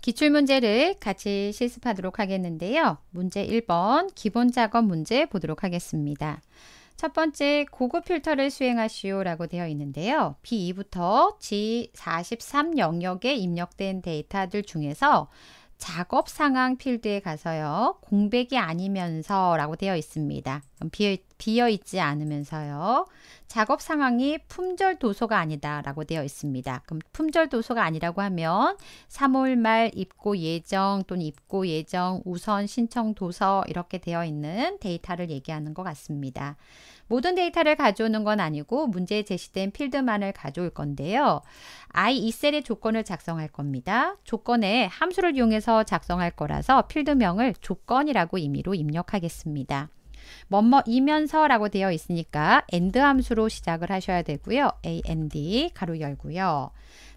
기출문제를 같이 실습하도록 하겠는데요. 문제 1번 기본 작업 문제 보도록 하겠습니다. 첫 번째 고급 필터를 수행하시오 라고 되어 있는데요. B2부터 G43 영역에 입력된 데이터들 중에서 작업 상황 필드에 가서요. 공백이 아니면서 라고 되어 있습니다. 비어, 비어 있지 않으면서요. 작업 상황이 품절 도서가 아니다 라고 되어 있습니다. 그럼 품절 도서가 아니라고 하면 3월 말 입고 예정 또는 입고 예정 우선 신청 도서 이렇게 되어 있는 데이터를 얘기하는 것 같습니다. 모든 데이터를 가져오는 건 아니고 문제에 제시된 필드만을 가져올 건데요. i 이 e 셀의 조건을 작성할 겁니다. 조건에 함수를 이용해서 작성할 거라서 필드명을 조건이라고 임의로 입력하겠습니다. 뭐뭐이면서 라고 되어 있으니까 and 함수로 시작을 하셔야 되고요. and 가로 열고요.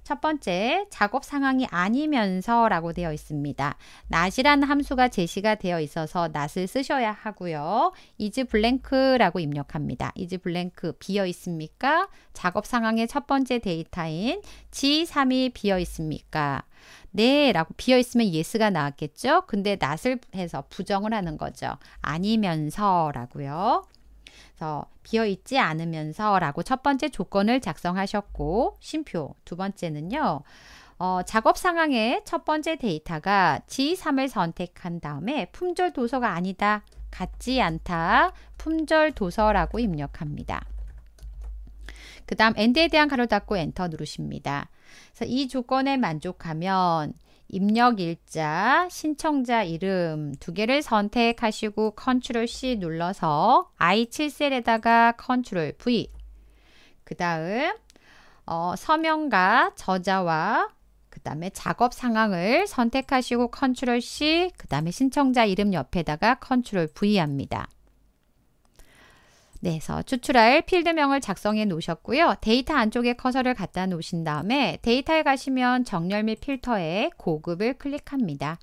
첫 번째, 작업 상황이 아니면서라고 되어 있습니다. 낫이라는 함수가 제시가 되어 있어서 낫을 쓰셔야 하고요. 이즈 블랭크라고 입력합니다. 이즈 블랭크 비어 있습니까? 작업 상황의 첫 번째 데이터인 G3이 비어 있습니까? 네 라고 비어 있으면 yes가 나왔겠죠? 근데 낫을 해서 부정을 하는 거죠. 아니면서 라고요. 그래서 비어 있지 않으면서라고 첫 번째 조건을 작성하셨고 심표 두 번째는요. 어, 작업 상황의 첫 번째 데이터가 G3을 선택한 다음에 품절 도서가 아니다, 같지 않다, 품절 도서라고 입력합니다. 그 다음 엔드에 대한 가로 닫고 엔터 누르십니다. 그래서 이 조건에 만족하면 입력 일자, 신청자 이름 두 개를 선택하시고 컨트롤 C 눌러서 I7셀에다가 컨트롤 V 그 다음 어, 서명과 저자와 그 다음에 작업 상황을 선택하시고 컨트롤 C 그 다음에 신청자 이름 옆에다가 컨트롤 V 합니다. 네, 그래서 추출할 필드명을 작성해 놓으셨고요. 데이터 안쪽에 커서를 갖다 놓으신 다음에 데이터에 가시면 정렬 및 필터에 고급을 클릭합니다.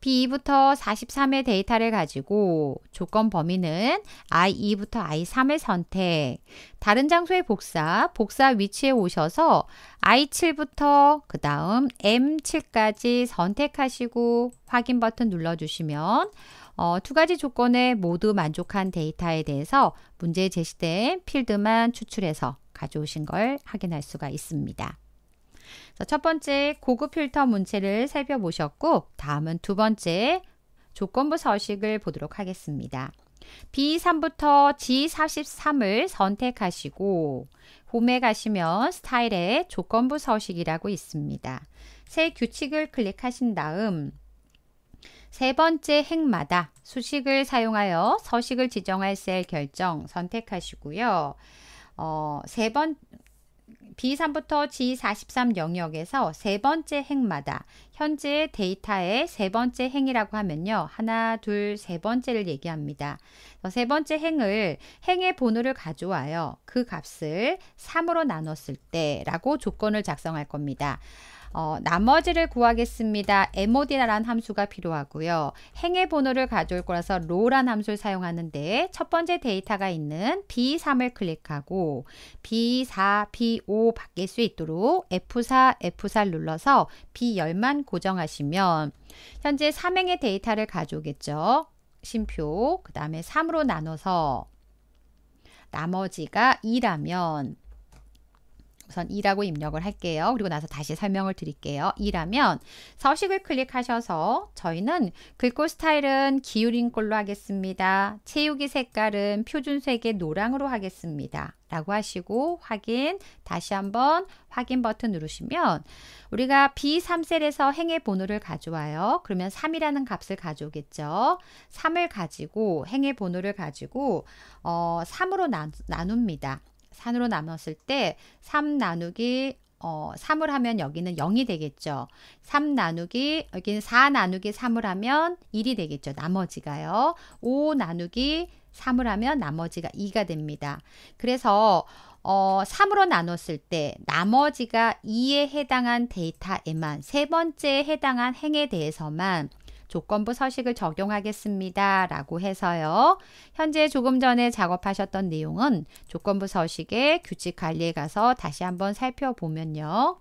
B2부터 43의 데이터를 가지고 조건 범위는 I2부터 I3을 선택, 다른 장소의 복사, 복사 위치에 오셔서 I7부터 그 다음 M7까지 선택하시고 확인 버튼 눌러주시면 어, 두 가지 조건에 모두 만족한 데이터에 대해서 문제에 제시된 필드만 추출해서 가져오신 걸 확인할 수가 있습니다. 첫 번째 고급 필터 문체를 살펴보셨고 다음은 두 번째 조건부 서식을 보도록 하겠습니다. B3부터 G43을 선택하시고 홈에 가시면 스타일에 조건부 서식이라고 있습니다. 새 규칙을 클릭하신 다음 세 번째 행마다 수식을 사용하여 서식을 지정할 셀 결정 선택하시고요. 어, 세 번, B3부터 G43 영역에서 세 번째 행마다 현재 데이터의 세 번째 행이라고 하면요. 하나, 둘, 세 번째를 얘기합니다. 세 번째 행을 행의 번호를 가져와요. 그 값을 3으로 나눴을 때라고 조건을 작성할 겁니다. 어, 나머지를 구하겠습니다. mod란 함수가 필요하고요. 행의 번호를 가져올 거라서 row란 함수를 사용하는데 첫 번째 데이터가 있는 B3을 클릭하고 B4, B5 바뀔 수 있도록 F4, F4 눌러서 B10만 고정하시면 현재 3행의 데이터를 가져오겠죠. 심표, 그 다음에 3으로 나눠서 나머지가 2라면 우선 2라고 입력을 할게요. 그리고 나서 다시 설명을 드릴게요. 2라면 서식을 클릭하셔서 저희는 글꼴 스타일은 기울인 꼴로 하겠습니다. 채우기 색깔은 표준색의 노랑으로 하겠습니다. 라고 하시고 확인 다시 한번 확인 버튼 누르시면 우리가 B3셀에서 행의 번호를 가져와요. 그러면 3이라는 값을 가져오겠죠. 3을 가지고 행의 번호를 가지고 어, 3으로 나, 나눕니다. 산으로 나눴을 때 3 나누기 어, 3을 하면 여기는 0이 되겠죠. 3 나누기, 여기는 4 나누기 3을 하면 1이 되겠죠. 나머지가요. 5 나누기 3을 하면 나머지가 2가 됩니다. 그래서 어, 3으로 나눴을 때 나머지가 2에 해당한 데이터에만 세 번째에 해당한 행에 대해서만 조건부 서식을 적용하겠습니다. 라고 해서요. 현재 조금 전에 작업하셨던 내용은 조건부 서식의 규칙 관리에 가서 다시 한번 살펴보면요.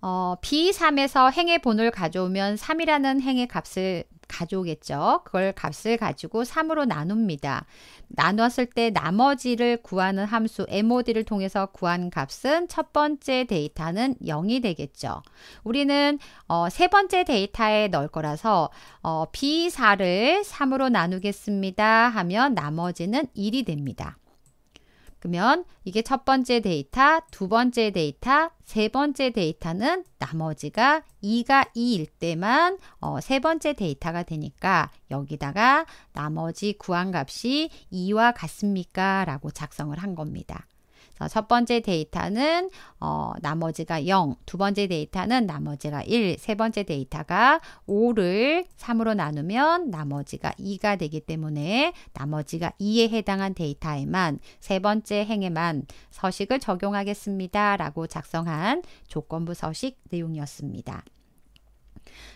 어, B3에서 행의 본을 가져오면 3이라는 행의 값을 가져오겠죠. 그걸 값을 가지고 3으로 나눕니다. 나누었을때 나머지를 구하는 함수 MOD를 통해서 구한 값은 첫 번째 데이터는 0이 되겠죠. 우리는 어, 세 번째 데이터에 넣을 거라서 어, B4를 3으로 나누겠습니다 하면 나머지는 1이 됩니다. 그러면 이게 첫 번째 데이터, 두 번째 데이터, 세 번째 데이터는 나머지가 2가 2일 때만 어, 세 번째 데이터가 되니까 여기다가 나머지 구한 값이 2와 같습니까? 라고 작성을 한 겁니다. 첫 번째 데이터는 어, 나머지가 0, 두 번째 데이터는 나머지가 1, 세 번째 데이터가 5를 3으로 나누면 나머지가 2가 되기 때문에 나머지가 2에 해당한 데이터에만 세 번째 행에만 서식을 적용하겠습니다. 라고 작성한 조건부 서식 내용이었습니다.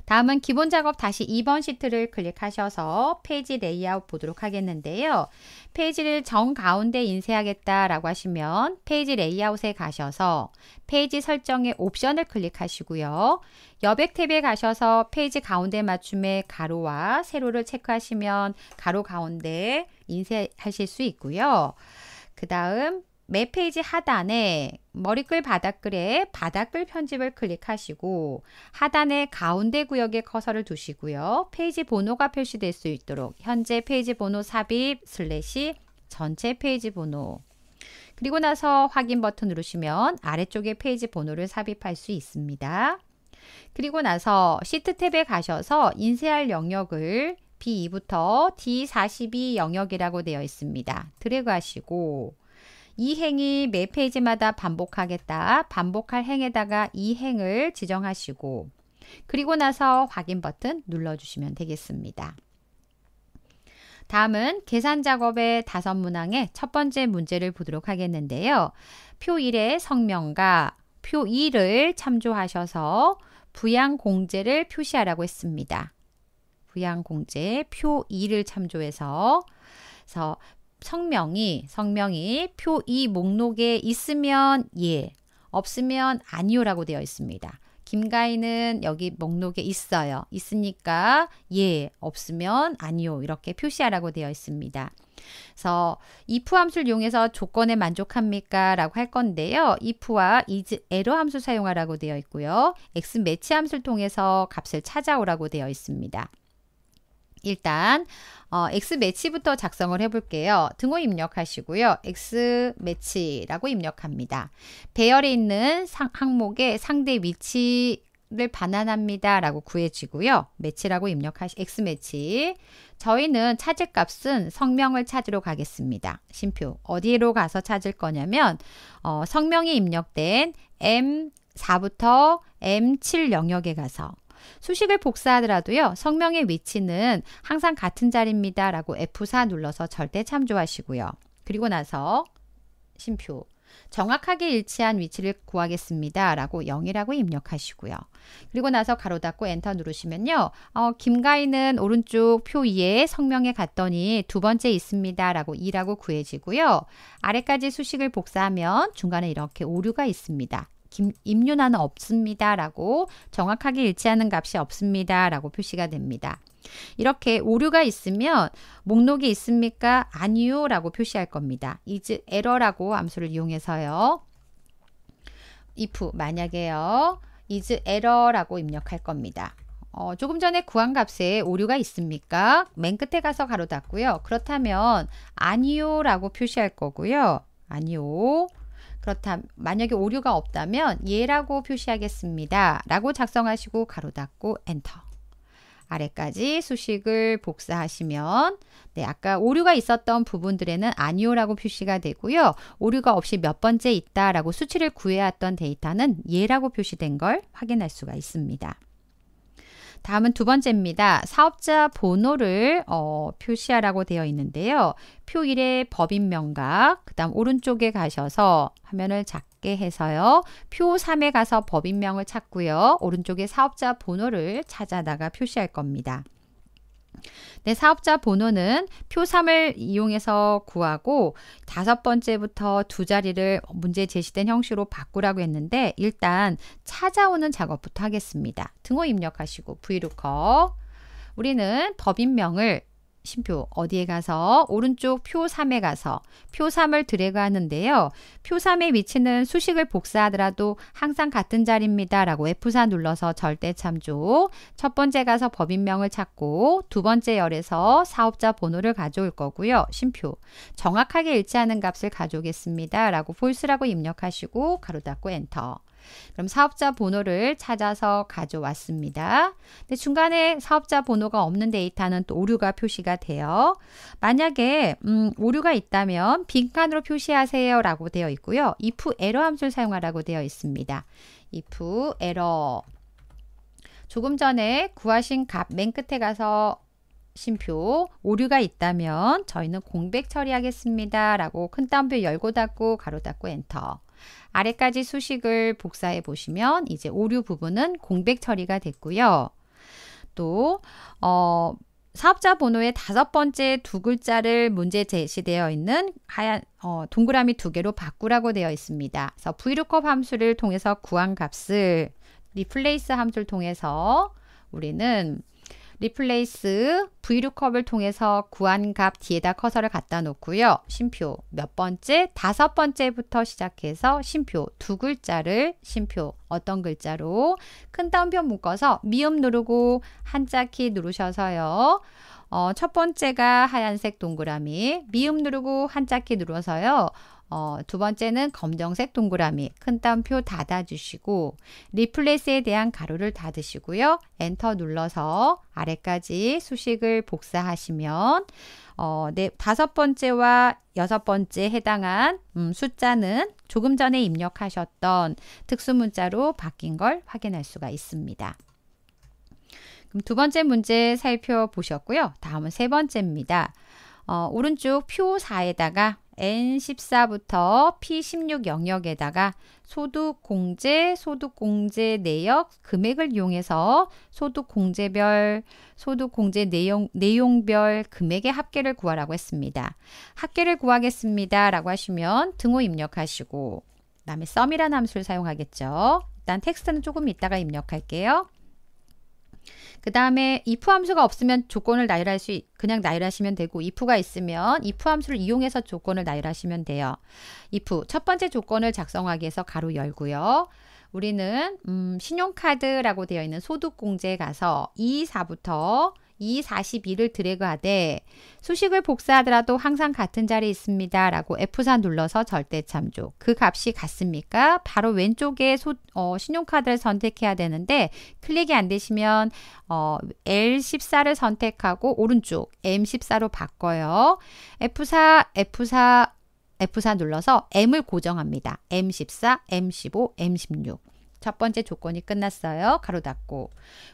다음은 기본 작업 다시 2번 시트를 클릭하셔서 페이지 레이아웃 보도록 하겠는데요. 페이지를 정 가운데 인쇄하겠다라고 하시면 페이지 레이아웃에 가셔서 페이지 설정의 옵션을 클릭하시고요. 여백 탭에 가셔서 페이지 가운데 맞춤의 가로와 세로를 체크하시면 가로 가운데 인쇄하실 수 있고요. 그 다음 맵 페이지 하단에 머리글 바닥글에 바닥글 편집을 클릭하시고 하단에 가운데 구역에 커서를 두시고요. 페이지 번호가 표시될 수 있도록 현재 페이지 번호 삽입 슬래시 전체 페이지 번호 그리고 나서 확인 버튼 누르시면 아래쪽에 페이지 번호를 삽입할 수 있습니다. 그리고 나서 시트 탭에 가셔서 인쇄할 영역을 B2부터 D42 영역이라고 되어 있습니다. 드래그 하시고 이행이매 페이지마다 반복하겠다. 반복할 행에다가 이 행을 지정하시고 그리고 나서 확인 버튼 눌러주시면 되겠습니다. 다음은 계산 작업의 다섯 문항의 첫 번째 문제를 보도록 하겠는데요. 표 1의 성명과 표 2를 참조하셔서 부양공제를 표시하라고 했습니다. 부양공제 표 2를 참조해서 성명이 성명이 표2 목록에 있으면 예, 없으면 아니요라고 되어 있습니다. 김가희는 여기 목록에 있어요. 있으니까 예, 없으면 아니요 이렇게 표시하라고 되어 있습니다. 그래서 if 함수를 이용해서 조건에 만족합니까? 라고 할 건데요. if와 is, error 함수 사용하라고 되어 있고요. x 매치 함수를 통해서 값을 찾아오라고 되어 있습니다. 일단 어, X 매치부터 작성을 해볼게요. 등호 입력하시고요. X 매치라고 입력합니다. 배열에 있는 상, 항목에 상대 위치 를 반환합니다라고 구해지고요. 매치라고 입력하시 x 매치. 저희는 찾을 값은 성명을 찾으러 가겠습니다. 심표 어디로 가서 찾을 거냐면 어, 성명이 입력된 m 4부터 M7 영역에 가서 수식을 복사하더라도요. 성명의 위치는 항상 같은 자리입니다. 라고 F4 눌러서 절대 참조하시고요. 그리고 나서 심표 정확하게 일치한 위치를 구하겠습니다. 라고 0이라고 입력하시고요. 그리고 나서 가로 닫고 엔터 누르시면요. 어, 김가인은 오른쪽 표 2에 성명에 갔더니 두 번째 있습니다. 라고 2라고 구해지고요. 아래까지 수식을 복사하면 중간에 이렇게 오류가 있습니다. 임윤아는 없습니다라고 정확하게 일치하는 값이 없습니다라고 표시가 됩니다. 이렇게 오류가 있으면 목록이 있습니까? 아니요 라고 표시할 겁니다. is error라고 함수를 이용해서요. if 만약에요. is error라고 입력할 겁니다. 어, 조금 전에 구한 값에 오류가 있습니까? 맨 끝에 가서 가로 닫고요. 그렇다면 아니요 라고 표시할 거고요. 아니요. 그렇다 만약에 오류가 없다면 예라고 표시하겠습니다. 라고 작성하시고 가로 닫고 엔터. 아래까지 수식을 복사하시면 네, 아까 오류가 있었던 부분들에는 아니오라고 표시가 되고요. 오류가 없이 몇 번째 있다라고 수치를 구해왔던 데이터는 예라고 표시된 걸 확인할 수가 있습니다. 다음은 두 번째입니다. 사업자 번호를 어, 표시하라고 되어 있는데요. 표1의 법인 명과그 다음 오른쪽에 가셔서 화면을 작게 해서요. 표 3에 가서 법인명을 찾고요. 오른쪽에 사업자 번호를 찾아다가 표시할 겁니다. 네, 사업자 번호는 표 3을 이용해서 구하고 다섯 번째부터 두 자리를 문제 제시된 형식으로 바꾸라고 했는데 일단 찾아오는 작업부터 하겠습니다. 등호 입력하시고 VLOOKUP 우리는 법인명을 심표 어디에 가서 오른쪽 표 3에 가서 표 3을 드래그 하는데요. 표 3의 위치는 수식을 복사하더라도 항상 같은 자리입니다. 라고 F4 눌러서 절대 참조 첫 번째 가서 법인명을 찾고 두 번째 열에서 사업자 번호를 가져올 거고요. 심표 정확하게 일치하는 값을 가져오겠습니다. 라고 폴스라고 입력하시고 가로 닫고 엔터 그럼 사업자 번호를 찾아서 가져왔습니다. 근데 중간에 사업자 번호가 없는 데이터는 또 오류가 표시가 돼요. 만약에 음, 오류가 있다면 빈칸으로 표시하세요 라고 되어 있고요. if e r 함수를 사용하라고 되어 있습니다. if e r 조금 전에 구하신 값 맨 끝에 가서 심표 오류가 있다면 저희는 공백 처리하겠습니다. 라고 큰 따옴표 열고 닫고 가로 닫고 엔터 아래까지 수식을 복사해 보시면 이제 오류 부분은 공백 처리가 됐고요. 또 어, 사업자 번호의 다섯 번째 두 글자를 문제 제시되어 있는 하얀 어, 동그라미 두 개로 바꾸라고 되어 있습니다. 그래서 v l o o 함수를 통해서 구한 값을 리플레이스 함수를 통해서 우리는 리플레이스 V6 컵을 통해서 구한 값 뒤에다 커서를 갖다 놓고요. 심표 몇 번째? 다섯 번째부터 시작해서 심표 두 글자를 심표 어떤 글자로 큰 따옴표 묶어서 미음 누르고 한자키 누르셔서요. 어, 첫 번째가 하얀색 동그라미 미음 누르고 한자키 눌러서요. 어, 두 번째는 검정색 동그라미 큰 따옴표 닫아주시고 리플레스에 이 대한 가로를 닫으시고요. 엔터 눌러서 아래까지 수식을 복사하시면 어, 네, 다섯 번째와 여섯 번째 해당한 음, 숫자는 조금 전에 입력하셨던 특수문자로 바뀐 걸 확인할 수가 있습니다. 그럼 두 번째 문제 살펴보셨고요. 다음은 세 번째입니다. 어, 오른쪽 표 4에다가 N14부터 P16 영역에다가 소득공제, 소득공제 내역, 금액을 이용해서 소득공제별, 소득공제 내용, 내용별 금액의 합계를 구하라고 했습니다. 합계를 구하겠습니다. 라고 하시면 등호 입력하시고, 그 다음에 썸이라는 함수를 사용하겠죠. 일단 텍스트는 조금 이따가 입력할게요. 그 다음에 if 함수가 없으면 조건을 나열할 수 그냥 나열하시면 되고 if가 있으면 if 함수를 이용해서 조건을 나열하시면 돼요. if 첫 번째 조건을 작성하기 위해서 가로 열고요. 우리는 음, 신용카드라고 되어 있는 소득공제에 가서 2, 4부터 E42를 드래그하되 수식을 복사하더라도 항상 같은 자리에 있습니다. 라고 F4 눌러서 절대 참조. 그 값이 같습니까? 바로 왼쪽에 소, 어, 신용카드를 선택해야 되는데 클릭이 안 되시면 어, L14를 선택하고 오른쪽 M14로 바꿔요. F4, F4, F4 눌러서 M을 고정합니다. M14, M15, M16. 첫 번째 조건이 끝났어요. 가로 닫고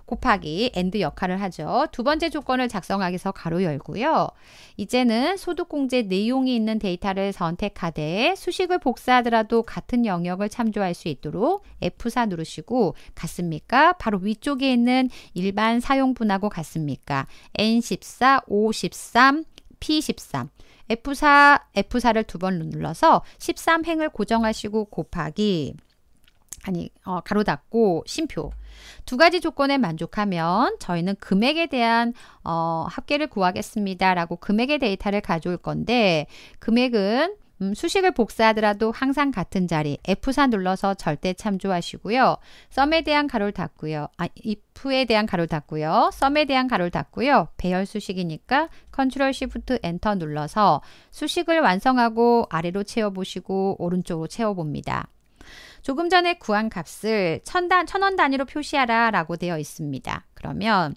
곱하기 엔드 역할을 하죠. 두 번째 조건을 작성하기 위해서 가로 열고요. 이제는 소득공제 내용이 있는 데이터를 선택하되 수식을 복사하더라도 같은 영역을 참조할 수 있도록 F4 누르시고 같습니까? 바로 위쪽에 있는 일반 사용분하고 같습니까? N14, O13, P13 F4, F4를 두 번 눌러서 13행을 고정하시고 곱하기 아니 어, 가로 닫고 심표 두 가지 조건에 만족하면 저희는 금액에 대한 어, 합계를 구하겠습니다 라고 금액의 데이터를 가져올 건데 금액은 음, 수식을 복사하더라도 항상 같은 자리 F4 눌러서 절대 참조하시고요. 썸에 대한 가로를 닫고요. 아, if에 대한 가로를 닫고요. 썸에 대한 가로를 닫고요. 배열 수식이니까 컨트롤 시프트 엔터 눌러서 수식을 완성하고 아래로 채워보시고 오른쪽으로 채워봅니다. 조금 전에 구한 값을 천단, 천원 단위로 표시하라 라고 되어 있습니다. 그러면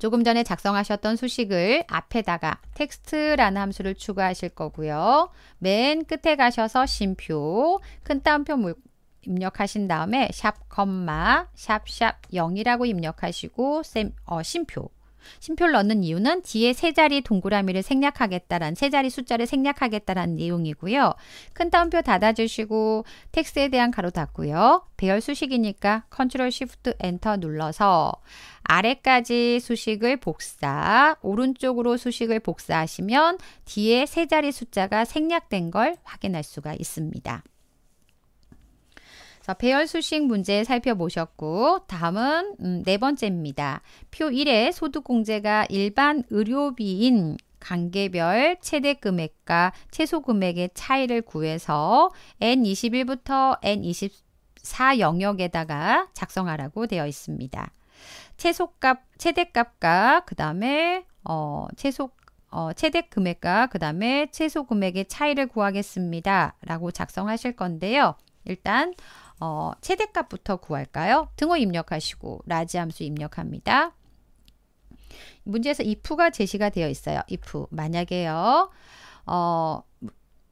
조금 전에 작성하셨던 수식을 앞에다가 텍스트라는 함수를 추가하실 거고요. 맨 끝에 가셔서 심표, 큰 따옴표 물, 입력하신 다음에 샵, 콤마, 샵, 샵 0이라고 입력하시고 셈, 어, 심표 심표를 넣는 이유는 뒤에 세 자리 동그라미를 생략하겠다란 세 자리 숫자를 생략하겠다란 내용이고요. 큰 따옴표 닫아주시고 텍스에 대한 가로 닫고요. 배열 수식이니까 컨트롤 쉬프트 엔터 눌러서 아래까지 수식을 복사, 오른쪽으로 수식을 복사하시면 뒤에 세 자리 숫자가 생략된 걸 확인할 수가 있습니다. 자, 배열 수식 문제 살펴보셨고 다음은 음, 네 번째입니다. 표 1에 소득 공제가 일반 의료비인 관계별 최대 금액과 최소 금액의 차이를 구해서 N21부터 N24 영역에다가 작성하라고 되어 있습니다. 최소값, 최대값과 그 다음에 어, 최소 어, 최대 금액과 그 다음에 최소 금액의 차이를 구하겠습니다. 라고 작성하실 건데요. 일단 어, 최대값부터 구할까요? 등호 입력하시고 라지 함수 입력합니다. 문제에서 if가 제시가 되어 있어요. if 만약에요. 어,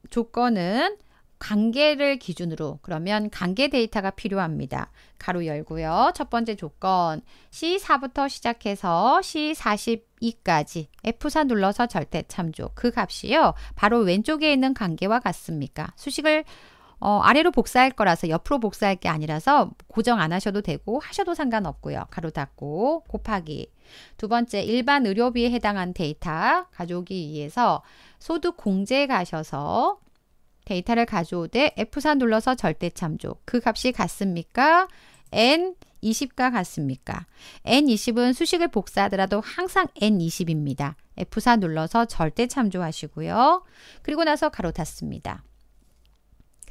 조건은 관계를 기준으로 그러면 관계 데이터가 필요합니다. 가로 열고요. 첫 번째 조건 C4부터 시작해서 C42까지 F4 눌러서 절대 참조 그 값이요. 바로 왼쪽에 있는 관계와 같습니까? 수식을 어, 아래로 복사할 거라서 옆으로 복사할 게 아니라서 고정 안 하셔도 되고 하셔도 상관없고요. 가로 닫고 곱하기 두 번째 일반 의료비에 해당한 데이터 가져오기 위해서 소득 공제에 가셔서 데이터를 가져오되 F4 눌러서 절대 참조 그 값이 같습니까? N 20과 같습니까? N20은 수식을 복사하더라도 항상 N20입니다. F4 눌러서 절대 참조하시고요. 그리고 나서 가로 닫습니다.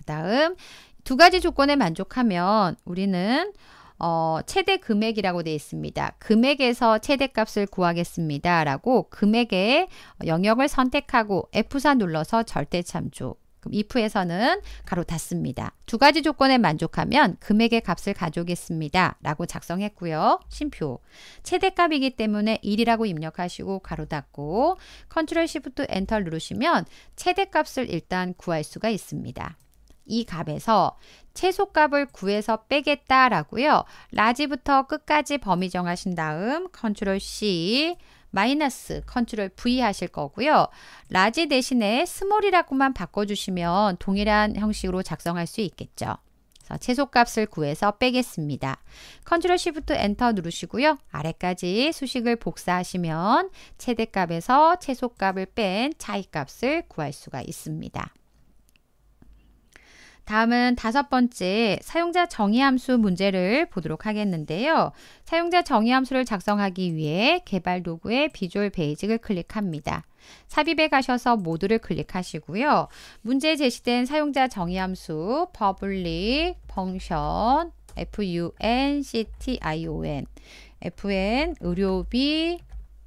다음 두 가지 조건에 만족하면 우리는 어, 최대 금액이라고 되어 있습니다. 금액에서 최대값을 구하겠습니다. 라고 금액의 영역을 선택하고 F4 눌러서 절대 참조. if에서는 가로 닫습니다. 두 가지 조건에 만족하면 금액의 값을 가져오겠습니다. 라고 작성했고요. 심표. 최대값이기 때문에 1이라고 입력하시고 가로 닫고 컨트롤 시프트 엔터 누르시면 최대값을 일단 구할 수가 있습니다. 이 값에서 최소값을 구해서 빼겠다라고요. 라지부터 끝까지 범위 정하신 다음 컨트롤 C 마이너스 컨트롤 V 하실 거고요. 라지 대신에 스몰이라고만 바꿔주시면 동일한 형식으로 작성할 수 있겠죠. 그래서 최소값을 구해서 빼겠습니다. 컨트롤 Shift 엔터 누르시고요. 아래까지 수식을 복사하시면 최대값에서 최소값을 뺀 차이값을 구할 수가 있습니다. 다음은 다섯 번째 사용자 정의 함수 문제를 보도록 하겠는데요. 사용자 정의 함수를 작성하기 위해 개발 도구의 비주얼 베이직을 클릭합니다. 삽입에 가셔서 모두를 클릭하시고요. 문제에 제시된 사용자 정의 함수 public function function fn 의료비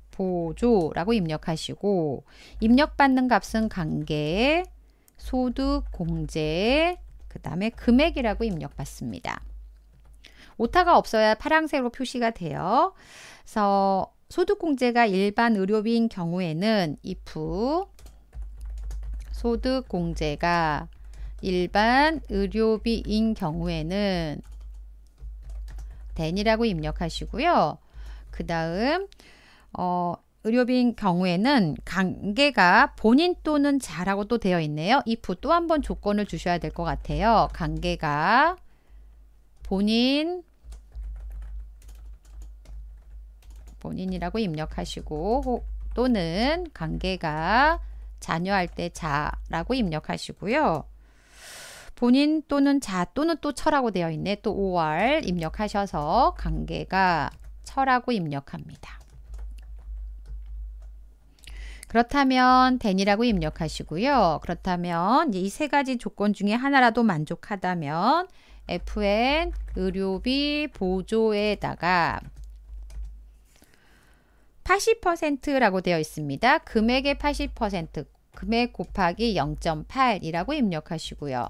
보조라고 입력하시고 입력받는 값은 관계 소득 공제 그 다음에 금액이라고 입력받습니다. 오타가 없어야 파랑색로 표시가 돼요. 그래서 소득공제가 일반 의료비인 경우에는 if 소득공제가 일반 의료비인 경우에는 then이라고 입력하시고요. 그 다음 어, 의료비인 경우에는 관계가 본인 또는 자라고 또 되어 있네요. if 또 한 번 조건을 주셔야 될 것 같아요. 관계가 본인 본인이라고 입력하시고 또는 관계가 자녀할 때 자라고 입력하시고요. 본인 또는 자 또는 또 처라고 되어 있네. 또 or 입력하셔서 관계가 처라고 입력합니다. 그렇다면 t 이라고 입력하시고요. 그렇다면 이 세 가지 조건 중에 하나라도 만족하다면 FN 의료비 보조에다가 80%라고 되어 있습니다. 금액의 80% 금액 곱하기 0.8이라고 입력하시고요.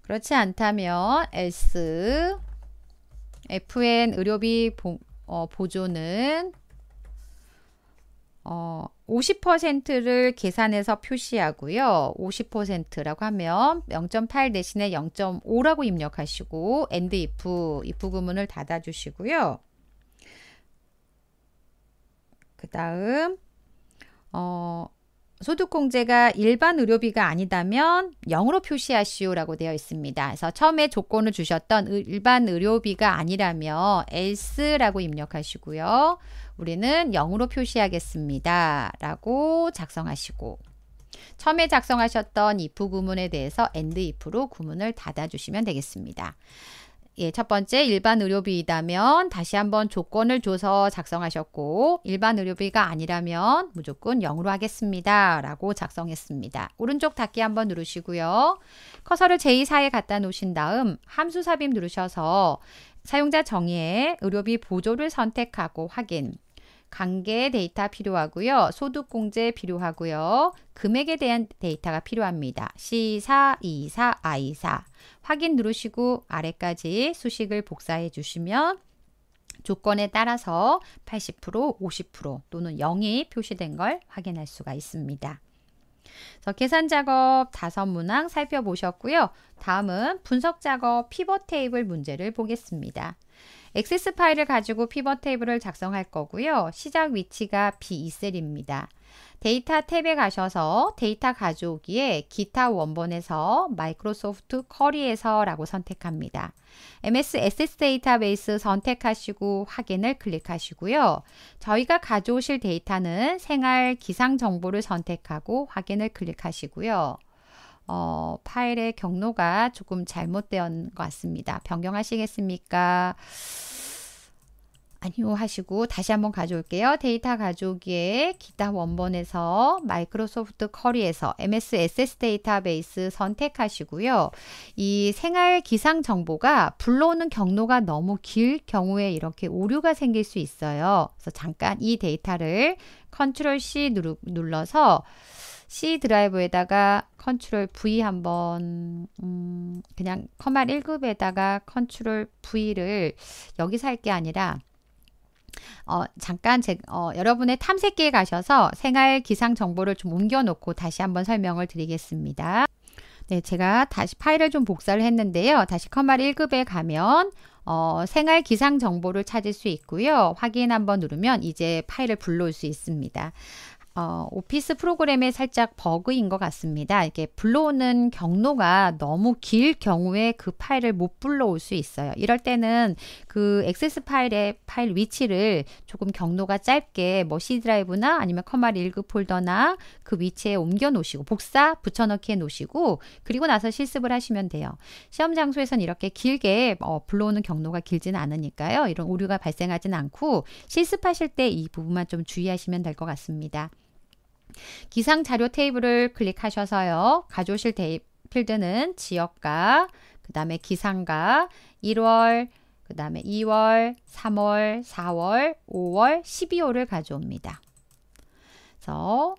그렇지 않다면 S FN 의료비 보, 어, 보조는 어, 50%를 계산해서 표시하고요. 50%라고 하면 0.8 대신에 0.5라고 입력하시고 and if, if 구문을 닫아주시고요. 그 다음 어, 소득공제가 일반 의료비가 아니다면 0으로 표시하시오라고 되어 있습니다. 그래서 처음에 조건을 주셨던 일반 의료비가 아니라면 else라고 입력하시고요. 우리는 0으로 표시하겠습니다. 라고 작성하시고 처음에 작성하셨던 if 구문에 대해서 and if로 구문을 닫아주시면 되겠습니다. 예, 첫 번째 일반 의료비이다면 다시 한번 조건을 줘서 작성하셨고 일반 의료비가 아니라면 무조건 0으로 하겠습니다. 라고 작성했습니다. 오른쪽 닫기 한번 누르시고요. 커서를 제2사에 갖다 놓으신 다음 함수 삽입 누르셔서 사용자 정의에 의료비 보조를 선택하고 확인 관계 데이터 필요하고요. 소득공제 필요하고요. 금액에 대한 데이터가 필요합니다. C4, E4, I4 확인 누르시고 아래까지 수식을 복사해 주시면 조건에 따라서 80%, 50% 또는 0이 표시된 걸 확인할 수가 있습니다. 그래서 계산 작업 다섯 문항 살펴보셨고요. 다음은 분석 작업 피벗 테이블 문제를 보겠습니다. 액세스 파일을 가지고 피벗 테이블을 작성할 거고요. 시작 위치가 B2셀입니다. 데이터 탭에 가셔서 데이터 가져오기에 기타 원본에서 마이크로소프트 커리에서 라고 선택합니다. MS SS 데이터베이스 선택하시고 확인을 클릭하시고요. 저희가 가져오실 데이터는 생활 기상 정보를 선택하고 확인을 클릭하시고요. 어, 파일의 경로가 조금 잘못된 것 같습니다. 변경하시겠습니까? 아니요 하시고 다시 한번 가져올게요. 데이터 가져오기에 기타 원본에서 마이크로소프트 커리에서 MS SS 데이터베이스 선택하시고요. 이 생활 기상 정보가 불러오는 경로가 너무 길 경우에 이렇게 오류가 생길 수 있어요. 그래서 잠깐 이 데이터를 컨트롤 C 누르, 눌러서 C 드라이브에다가 컨트롤 V 한번 음, 그냥 커만 1급에다가 컨트롤 V를 여기서 할 게 아니라 어, 잠깐 제, 어, 여러분의 탐색기에 가셔서 생활 기상 정보를 좀 옮겨놓고 다시 한번 설명을 드리겠습니다. 네, 제가 다시 파일을 좀 복사를 했는데요. 다시 커말 1급에 가면 어, 생활 기상 정보를 찾을 수 있고요. 확인 한번 누르면 이제 파일을 불러올 수 있습니다. 어, 오피스 프로그램에 살짝 버그인 것 같습니다. 이게 불러오는 경로가 너무 길 경우에 그 파일을 못 불러올 수 있어요. 이럴 때는 그 액세스 파일의 파일 위치를 조금 경로가 짧게 뭐 C 드라이브나 아니면 컴마 일그 폴더나 그 위치에 옮겨 놓으시고 복사 붙여넣기 해 놓으시고 그리고 나서 실습을 하시면 돼요. 시험 장소에서는 이렇게 길게 어, 불러오는 경로가 길진 않으니까요. 이런 오류가 발생하진 않고 실습하실 때 이 부분만 좀 주의하시면 될 것 같습니다. 기상 자료 테이블을 클릭하셔서요. 가져오실 필드는 지역과 그 다음에 기상과 1월 그 다음에 2월, 3월, 4월, 5월, 12월을 가져옵니다. 그래서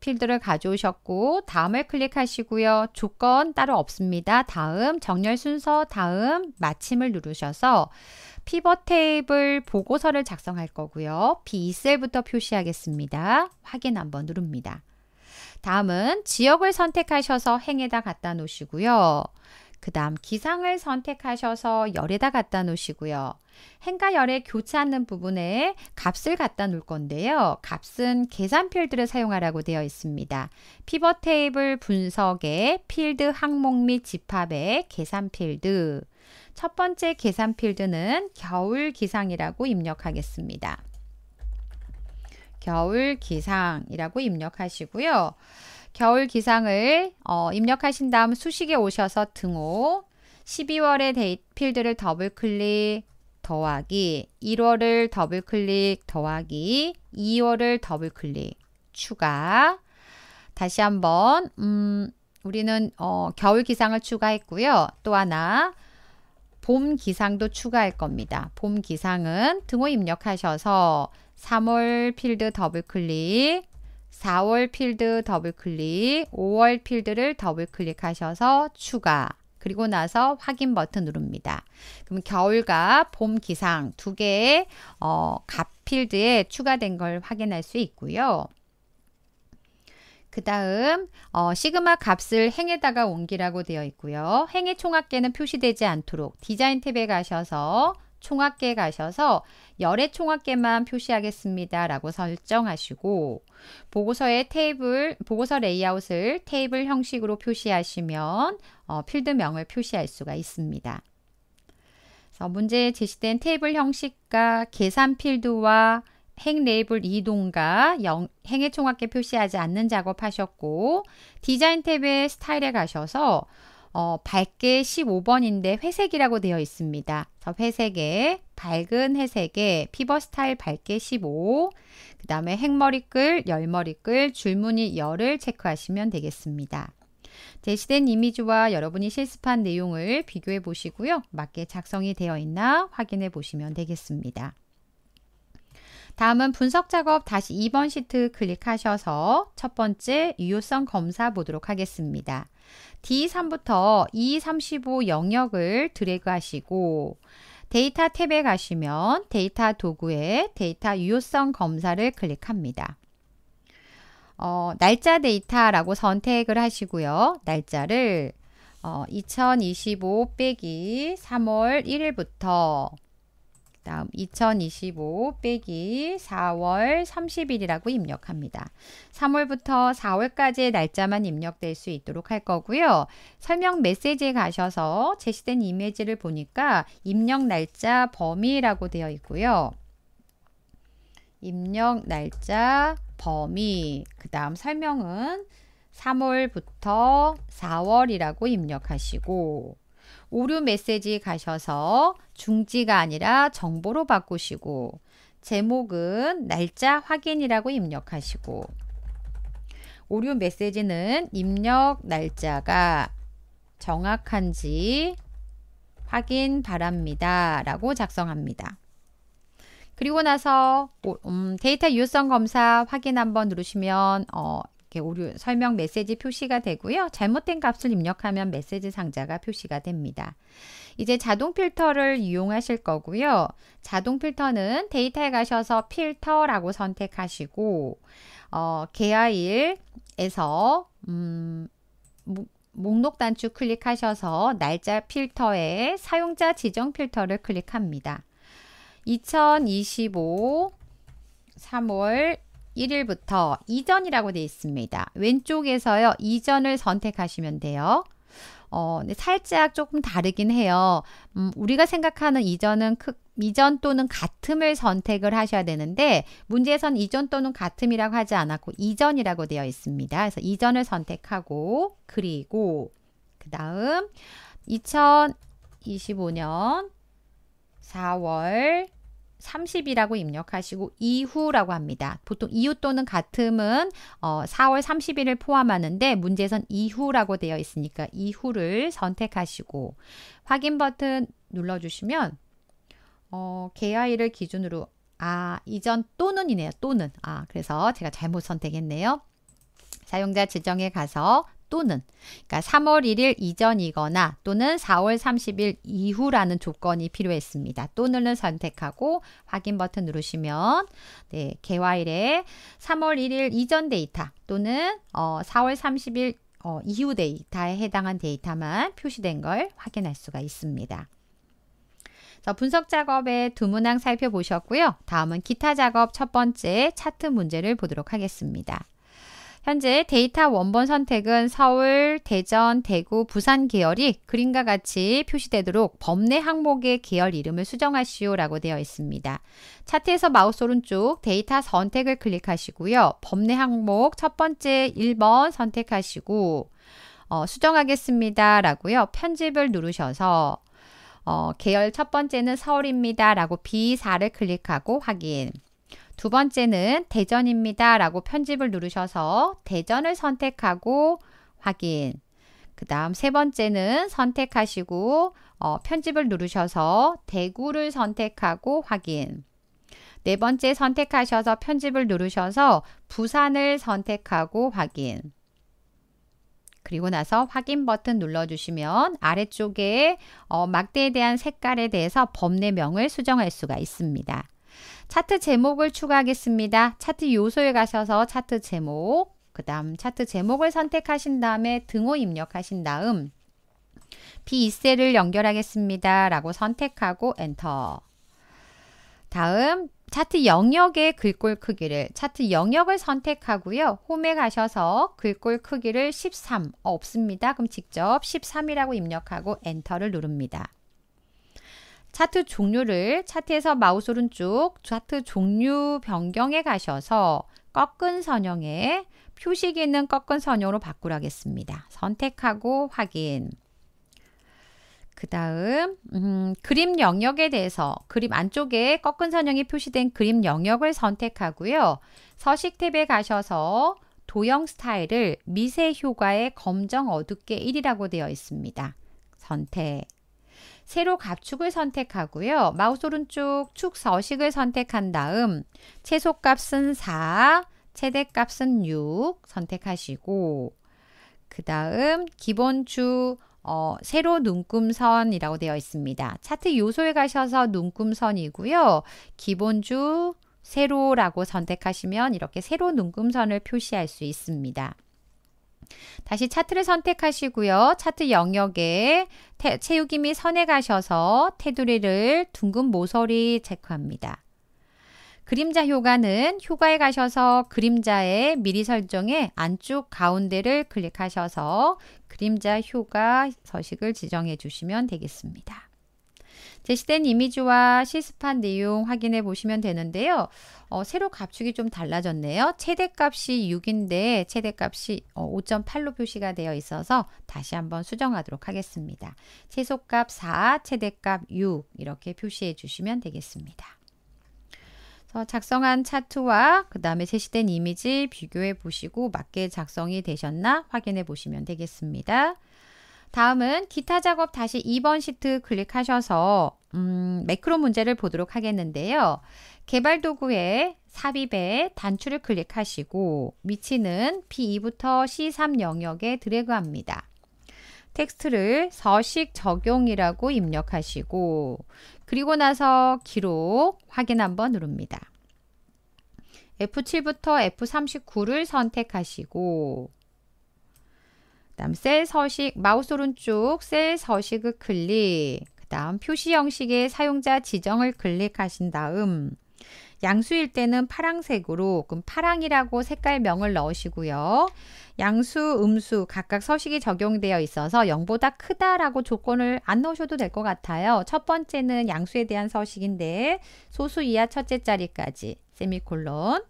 필드를 가져오셨고 다음을 클릭하시고요. 조건 따로 없습니다. 다음, 정렬 순서, 다음, 마침을 누르셔서 피벗 테이블 보고서를 작성할 거고요. B2셀부터 표시하겠습니다. 확인 한번 누릅니다. 다음은 지역을 선택하셔서 행에다 갖다 놓으시고요. 그 다음 기상을 선택하셔서 열에다 갖다 놓으시고요. 행과 열의 교차하는 부분에 값을 갖다 놓을 건데요. 값은 계산 필드를 사용하라고 되어 있습니다. 피벗 테이블 분석에 필드 항목 및 집합에 계산 필드 첫 번째 계산 필드는 겨울 기상이라고 입력하겠습니다. 겨울 기상이라고 입력하시고요. 겨울 기상을 어, 입력하신 다음 수식에 오셔서 등호 12월의 데이 필드를 더블 클릭 더하기 1월을 더블 클릭 더하기 2월을 더블 클릭 추가 다시 한번 음, 우리는 어, 겨울 기상을 추가했고요. 또 하나 봄 기상도 추가할 겁니다. 봄 기상은 등호 입력하셔서 3월 필드 더블 클릭, 4월 필드 더블 클릭, 5월 필드를 더블 클릭하셔서 추가. 그리고 나서 확인 버튼 누릅니다. 그럼 겨울과 봄 기상 두 개의 어, 값 필드에 추가된 걸 확인할 수 있고요. 그 다음 어, 시그마 값을 행에다가 옮기라고 되어 있고요. 행의 총합계는 표시되지 않도록 디자인 탭에 가셔서 총합계 가셔서 열의 총합계만 표시하겠습니다. 라고 설정하시고 보고서의 테이블, 보고서 레이아웃을 테이블 형식으로 표시하시면 어, 필드명을 표시할 수가 있습니다. 문제에 제시된 테이블 형식과 계산 필드와 행 레이블 이동과 영, 행의 총합계 표시하지 않는 작업하셨고 디자인 탭의 스타일에 가셔서 어, 밝게 15번인데 회색이라고 되어 있습니다. 그래서 회색에 밝은 회색에 피버 스타일 밝게 15, 그 다음에 행머리끌, 열머리끌, 줄무늬 열을 체크하시면 되겠습니다. 제시된 이미지와 여러분이 실습한 내용을 비교해 보시고요. 맞게 작성이 되어 있나 확인해 보시면 되겠습니다. 다음은 분석 작업 다시 2번 시트 클릭하셔서 첫 번째 유효성 검사 보도록 하겠습니다. D3부터 E35 영역을 드래그 하시고 데이터 탭에 가시면 데이터 도구에 데이터 유효성 검사를 클릭합니다. 어, 날짜 데이터라고 선택을 하시고요. 날짜를 어, 2025 빼기 3월 1일부터 다음 2025 빼기 4월 30일이라고 입력합니다. 3월부터 4월까지의 날짜만 입력될 수 있도록 할 거고요. 설명 메시지에 가셔서 제시된 이미지를 보니까 입력 날짜 범위라고 되어 있고요. 입력 날짜 범위 그 다음 설명은 3월부터 4월이라고 입력하시고 오류 메시지 가셔서 중지가 아니라 정보로 바꾸시고 제목은 날짜 확인이라고 입력하시고 오류 메시지는 입력 날짜가 정확한지 확인 바랍니다. 라고 작성합니다. 그리고 나서 음, 데이터 유효성 검사 확인 한번 누르시면 어, 오류 설명 메시지 표시가 되고요. 잘못된 값을 입력하면 메시지 상자가 표시가 됩니다. 이제 자동 필터를 이용하실 거고요. 자동 필터는 데이터에 가셔서 필터라고 선택하시고 어, 계열일에서 음, 목록 단축 클릭하셔서 날짜 필터에 사용자 지정 필터를 클릭합니다. 2025 3월 1일부터 이전이라고 되어 있습니다. 왼쪽에서요. 이전을 선택하시면 돼요. 어, 근데 살짝 조금 다르긴 해요. 음, 우리가 생각하는 이전은 크, 이전 또는 같음을 선택을 하셔야 되는데 문제에선 이전 또는 같음이라고 하지 않았고 이전이라고 되어 있습니다. 그래서 이전을 선택하고 그리고 그 다음 2025년 4월 30이라고 입력하시고 이후라고 합니다. 보통 이후 또는 같음은 어, 4월 30일을 포함하는데 문제선 이후라고 되어 있으니까 이후를 선택하시고 확인 버튼 눌러주시면 어, 개아이를 기준으로 아 이전 또는이네요. 또는 아 그래서 제가 잘못 선택했네요. 사용자 지정에 가서 또는 그러니까 3월 1일 이전이거나 또는 4월 30일 이후라는 조건이 필요했습니다. 또는을 선택하고 확인 버튼 누르시면 네, 개화일에 3월 1일 이전 데이터 또는 어, 4월 30일 어, 이후 데이터에 해당한 데이터만 표시된 걸 확인할 수가 있습니다. 분석 작업의 두 문항 살펴보셨고요. 다음은 기타 작업 첫 번째 차트 문제를 보도록 하겠습니다. 현재 데이터 원본 선택은 서울, 대전, 대구, 부산 계열이 그림과 같이 표시되도록 범례 항목의 계열 이름을 수정하시오 라고 되어 있습니다. 차트에서 마우스 오른쪽 데이터 선택을 클릭하시고요. 범례 항목 첫 번째 1번 선택하시고 어, 수정하겠습니다 라고요. 편집을 누르셔서 어, 계열 첫 번째는 서울입니다 라고 B4를 클릭하고 확인 두 번째는 대전입니다 라고 편집을 누르셔서 대전을 선택하고 확인. 그 다음 세 번째는 선택하시고 어, 편집을 누르셔서 대구를 선택하고 확인. 네 번째 선택하셔서 편집을 누르셔서 부산을 선택하고 확인. 그리고 나서 확인 버튼 눌러주시면 아래쪽에 어, 막대에 대한 색깔에 대해서 범례명을 수정할 수가 있습니다. 차트 제목을 추가하겠습니다. 차트 요소에 가셔서 차트 제목, 그 다음 차트 제목을 선택하신 다음에 등호 입력하신 다음 B2셀을 연결하겠습니다. 라고 선택하고 엔터. 다음 차트 영역의 글꼴 크기를 차트 영역을 선택하고요. 홈에 가셔서 글꼴 크기를 13 어, 없습니다. 그럼 직접 13이라고 입력하고 엔터를 누릅니다. 차트 종류를 차트에서 마우스 오른쪽 차트 종류 변경에 가셔서 꺾은 선형에 표식 있는 꺾은 선형으로 바꾸라겠습니다. 선택하고 확인. 그 다음 음, 그림 영역에 대해서 그림 안쪽에 꺾은 선형이 표시된 그림 영역을 선택하고요. 서식 탭에 가셔서 도형 스타일을 미세 효과의 검정 어둡게 1이라고 되어 있습니다. 선택 세로 가축을 선택하고요. 마우스 오른쪽 축 서식을 선택한 다음 최소값은 4, 최대값은 6 선택하시고 그 다음 기본주 어, 세로 눈금선이라고 되어 있습니다. 차트 요소에 가셔서 눈금선이고요. 기본주 세로라고 선택하시면 이렇게 세로 눈금선을 표시할 수 있습니다. 다시 차트를 선택하시고요. 차트 영역에 태, 채우기 및 선에 가셔서 테두리를 둥근 모서리 체크합니다. 그림자 효과는 효과에 가셔서 그림자의 미리 설정에 안쪽 가운데를 클릭하셔서 그림자 효과 서식을 지정해 주시면 되겠습니다. 제시된 이미지와 시습한 내용 확인해 보시면 되는데요. 어, 새로 값축이 좀 달라졌네요. 최대값이 6인데 최대값이 5.8로 어, 표시가 되어 있어서 다시 한번 수정하도록 하겠습니다. 최소값 4, 최대값 6 이렇게 표시해 주시면 되겠습니다. 작성한 차트와 그 다음에 제시된 이미지 비교해 보시고 맞게 작성이 되셨나 확인해 보시면 되겠습니다. 다음은 기타 작업 다시 2번 시트 클릭하셔서 음, 매크로 문제를 보도록 하겠는데요. 개발 도구에 삽입에 단추를 클릭하시고 위치는 B2부터 C3 영역에 드래그합니다. 텍스트를 서식 적용이라고 입력하시고 그리고 나서 기록 확인 한번 누릅니다. F7부터 F39를 선택하시고 다음 셀 서식, 마우스 오른쪽 셀 서식을 클릭. 그 다음 표시 형식의 사용자 지정을 클릭하신 다음 양수일 때는 파랑색으로 그럼 파랑이라고 색깔명을 넣으시고요. 양수, 음수 각각 서식이 적용되어 있어서 0보다 크다라고 조건을 안 넣으셔도 될 것 같아요. 첫 번째는 양수에 대한 서식인데 소수 이하 첫째 자리까지 세미콜론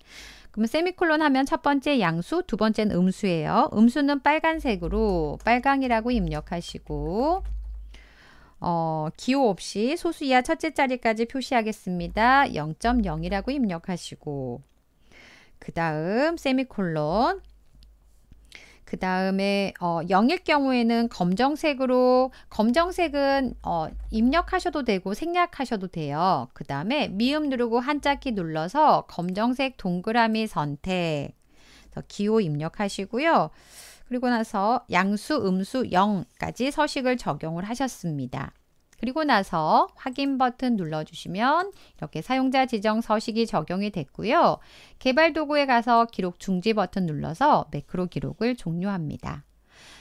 그럼 세미콜론 하면 첫 번째 양수, 두 번째는 음수예요. 음수는 빨간색으로 빨강이라고 입력하시고 어, 기호 없이 소수 이하 첫째 자리까지 표시하겠습니다. 0.0이라고 입력하시고 그 다음 세미콜론 그 다음에 어, 0일 경우에는 검정색으로 검정색은 어, 입력하셔도 되고 생략하셔도 돼요. 그 다음에 미음 누르고 한자키 눌러서 검정색 동그라미 선택 기호 입력하시고요. 그리고 나서 양수, 음수 0까지 서식을 적용을 하셨습니다. 그리고 나서 확인 버튼 눌러주시면 이렇게 사용자 지정 서식이 적용이 됐고요. 개발 도구에 가서 기록 중지 버튼 눌러서 매크로 기록을 종료합니다.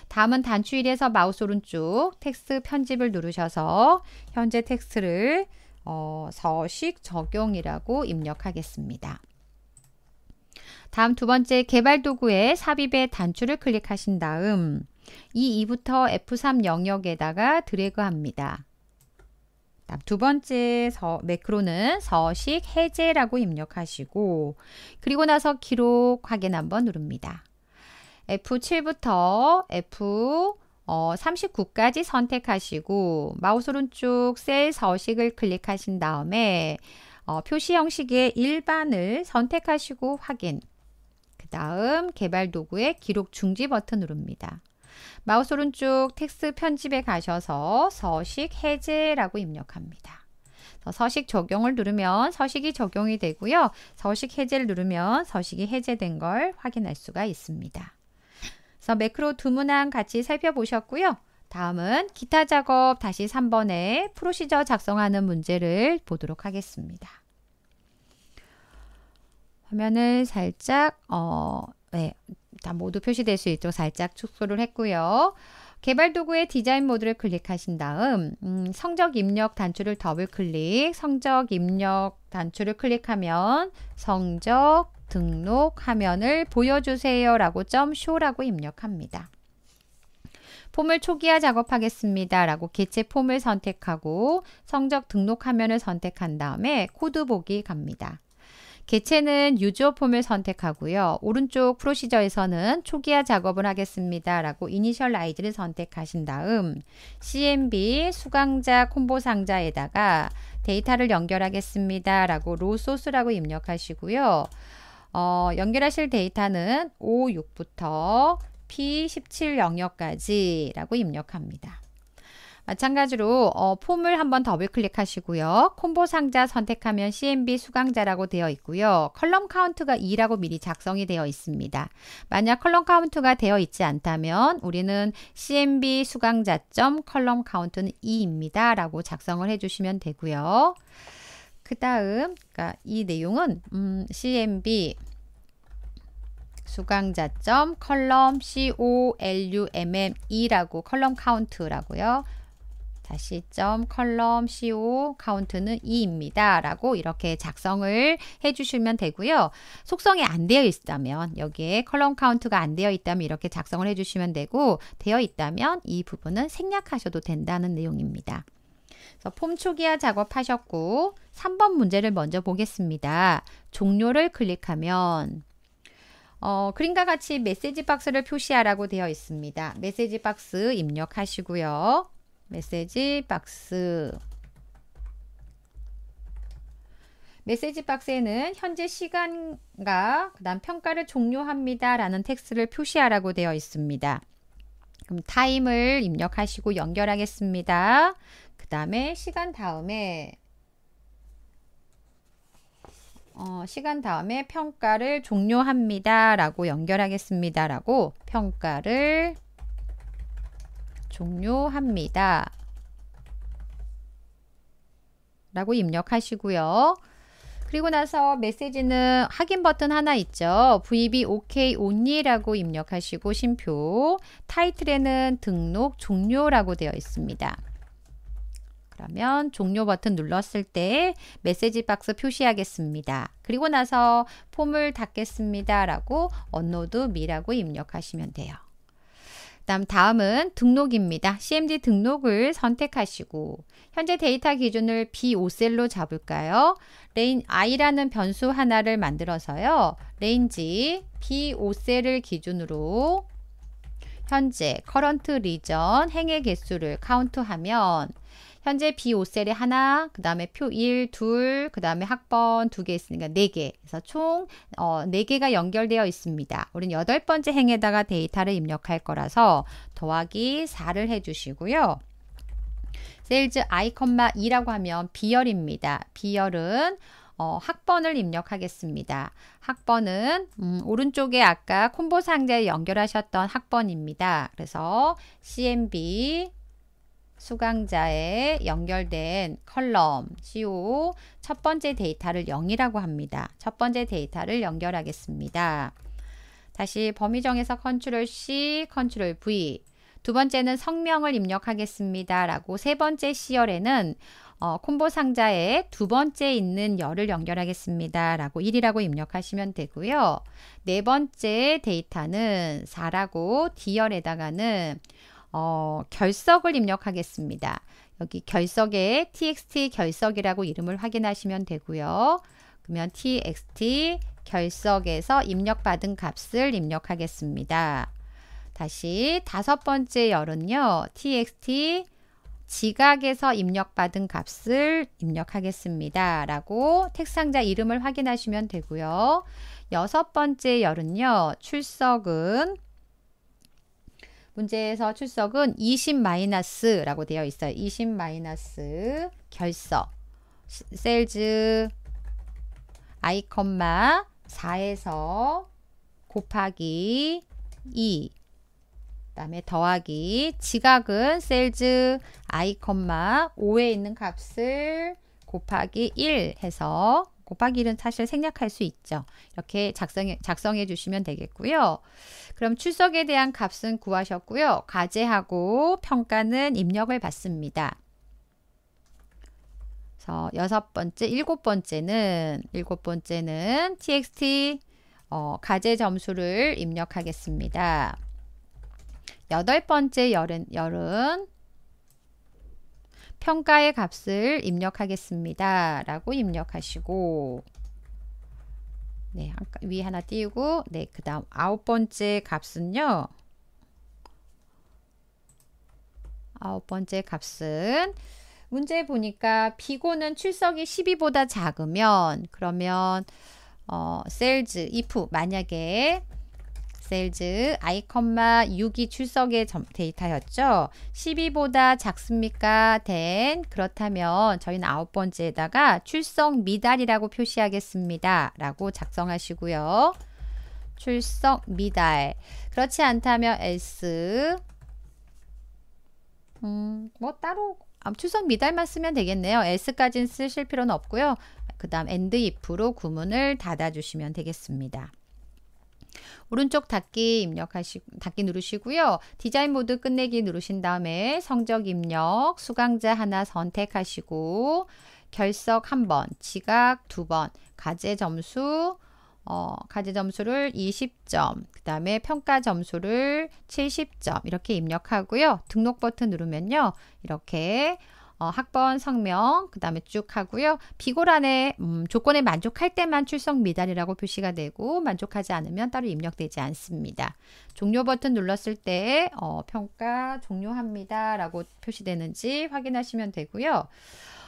다음은 단추1에서 마우스 오른쪽 텍스트 편집을 누르셔서 현재 텍스트를 어, 서식 적용이라고 입력하겠습니다. 다음 두 번째 개발 도구에 삽입의 단추를 클릭하신 다음 E2부터 F3 영역에다가 드래그합니다. 두 번째 서, 매크로는 서식 해제라고 입력하시고 그리고 나서 기록 확인 한번 누릅니다. F7부터 F39까지 어, 선택하시고 마우스 오른쪽 셀 서식을 클릭하신 다음에 어, 표시 형식의 일반을 선택하시고 확인 그 다음 개발 도구의 기록 중지 버튼 누릅니다. 마우스 오른쪽 텍스트 편집에 가셔서 서식 해제라고 입력합니다. 서식 적용을 누르면 서식이 적용이 되고요. 서식 해제를 누르면 서식이 해제된 걸 확인할 수가 있습니다. 그래서 매크로 두 문항 같이 살펴보셨고요. 다음은 기타 작업 다시 3번에 프로시저 작성하는 문제를 보도록 하겠습니다. 화면을 살짝 어, 네, 다 모두 표시될 수 있도록 살짝 축소를 했고요. 개발 도구의 디자인 모드를 클릭하신 다음 음, 성적 입력 단추를 더블 클릭, 성적 입력 단추를 클릭하면 성적 등록 화면을 보여주세요 라고 점 쇼라고 입력합니다. 폼을 초기화 작업하겠습니다 라고 개체 폼을 선택하고 성적 등록 화면을 선택한 다음에 코드 보기 갑니다. 개체는 유저 폼을 선택하고요. 오른쪽 프로시저에서는 초기화 작업을 하겠습니다. 라고 이니셜 아이디를 선택하신 다음 CMB 수강자 콤보 상자에다가 데이터를 연결하겠습니다. 라고 로 소스라고 입력하시고요. 어, 연결하실 데이터는 5 6부터 P17 영역까지 라고 입력합니다. 마찬가지로 어, 폼을 한번 더블 클릭하시고요. 콤보 상자 선택하면 CMB 수강자라고 되어 있고요. 컬럼 카운트가 2라고 미리 작성이 되어 있습니다. 만약 컬럼 카운트가 되어 있지 않다면 우리는 CMB 수강자점 컬럼 카운트는 2입니다. 라고 작성을 해주시면 되고요. 그 다음 그러니까 이 내용은 음, CMB 수강자점 컬럼 COLUMME라고 컬럼 카운트라고요. 다시 점 컬럼 CO 카운트는 2입니다. 라고 이렇게 작성을 해주시면 되고요. 속성이 안 되어 있다면 여기에 컬럼 카운트가 안 되어 있다면 이렇게 작성을 해주시면 되고 되어 있다면 이 부분은 생략하셔도 된다는 내용입니다. 폼 초기화 작업하셨고 3번 문제를 먼저 보겠습니다. 종료를 클릭하면 어, 그림과 같이 메시지 박스를 표시하라고 되어 있습니다. 메시지 박스 입력하시고요. 메시지 박스 메시지 박스에는 현재 시간과 그다음 평가를 종료합니다 라는 텍스트를 표시하라고 되어 있습니다. 그럼 타임을 입력하시고 연결하겠습니다. 그 다음에 시간 다음에 어, 시간 다음에 평가를 종료합니다 라고 연결하겠습니다 라고 평가를 종료합니다. 라고 입력하시고요. 그리고 나서 메시지는 확인 버튼 하나 있죠. VB OK 온리라고 입력하시고 심표 타이틀에는 등록 종료라고 되어 있습니다. 그러면 종료 버튼 눌렀을 때 메시지 박스 표시하겠습니다. 그리고 나서 폼을 닫겠습니다. 라고 언노드 미라고 입력하시면 돼요. 다음 다음은 등록입니다. CMD 등록을 선택하시고 현재 데이터 기준을 B5셀로 잡을까요? 레인 i라는 변수 하나를 만들어서요. 레인지 B5셀을 기준으로 현재 커런트 리전 행의 개수를 카운트하면 현재 B5셀에 하나, 그 다음에 표 1, 둘, 그 다음에 학번 두 개 있으니까 네 개. 그래서 총 어, 네 개가 연결되어 있습니다. 우린 여덟 번째 행에다가 데이터를 입력할 거라서 더하기 4를 해주시고요. 셀즈 i, 2라고 하면 B열입니다. B열은 어, 학번을 입력하겠습니다. 학번은 음, 오른쪽에 아까 콤보 상자에 연결하셨던 학번입니다. 그래서 CMB 수강자에 연결된 컬럼 CO 첫 번째 데이터를 0이라고 합니다. 첫 번째 데이터를 연결하겠습니다. 다시 범위 정에서 컨트롤 C, 컨트롤 V 두 번째는 성명을 입력하겠습니다. 라고 세 번째 C열에는 어, 콤보 상자에 두 번째 있는 열을 연결하겠습니다. 라고 1이라고 입력하시면 되고요. 네 번째 데이터는 4라고 D열에다가는 어, 결석을 입력하겠습니다. 여기 결석에 txt 결석이라고 이름을 확인하시면 되고요. 그러면 txt 결석에서 입력받은 값을 입력하겠습니다. 다시 다섯 번째 열은요. txt 지각에서 입력받은 값을 입력하겠습니다. 라고 택상자 이름을 확인하시면 되고요. 여섯 번째 열은요. 출석은 문제에서 출석은 20마이너스라고 되어 있어요. 20 마이너스 결석 셀즈 아이컴마 4에서 곱하기 2 그다음에 더하기 지각은 셀즈 아이컴마 5에 있는 값을 곱하기 1 해서 곱하기 1은 사실 생략할 수 있죠. 이렇게 작성해, 작성해 주시면 되겠고요. 그럼 출석에 대한 값은 구하셨고요. 과제하고 평가는 입력을 받습니다. 그래서 여섯 번째, 일곱 번째는 일곱 번째는 txt 어, 과제 점수를 입력하겠습니다. 여덟 번째 열은 열은 평가의 값을 입력하겠습니다. 라고 입력하시고 네, 위 하나 띄우고 네, 그 다음 아홉 번째 값은요. 아홉 번째 값은 문제 보니까 비고는 출석이 12보다 작으면 그러면 어, 셀즈 if 만약에 셀즈 아이컴마 6이 출석의 데이터였죠. 12보다 작습니까? 된 그렇다면 저희는 아홉 번째에다가 출석 미달이라고 표시하겠습니다. 라고 작성하시고요. 출석 미달 그렇지 않다면 S 음, 뭐 따로 아, 출석 미달만 쓰면 되겠네요. S까지는 쓰실 필요는 없고요. 그 다음 and if로 구문을 닫아주시면 되겠습니다. 오른쪽 닫기 입력하시 닫기 누르시고요. 디자인 모드 끝내기 누르신 다음에 성적 입력, 수강자 하나 선택하시고 결석 한 번 지각 두 번 과제 점수 어, 과제 점수를 20점, 그 다음에 평가 점수를 70점 이렇게 입력하고요. 등록 버튼 누르면요. 이렇게 어, 학번 성명 그 다음에 쭉 하고요. 비고란에 음, 조건에 만족할 때만 출석 미달이라고 표시가 되고 만족하지 않으면 따로 입력되지 않습니다. 종료 버튼 눌렀을 때 어, 평가 종료합니다 라고 표시되는지 확인하시면 되고요.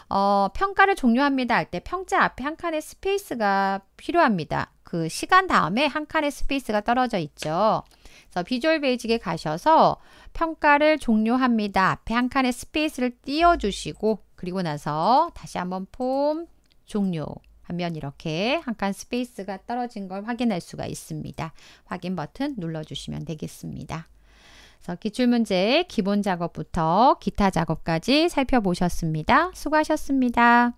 어, 평가를 종료합니다 할 때 평가 앞에 한 칸의 스페이스가 필요합니다. 그 시간 다음에 한 칸의 스페이스가 떨어져 있죠. 그래서 비주얼 베이직에 가셔서 평가를 종료합니다. 앞에 한 칸의 스페이스를 띄워주시고 그리고 나서 다시 한번 폼 종료 하면 이렇게 한 칸 스페이스가 떨어진 걸 확인할 수가 있습니다. 확인 버튼 눌러주시면 되겠습니다. 그래서 기출문제 기본 작업부터 기타 작업까지 살펴보셨습니다. 수고하셨습니다.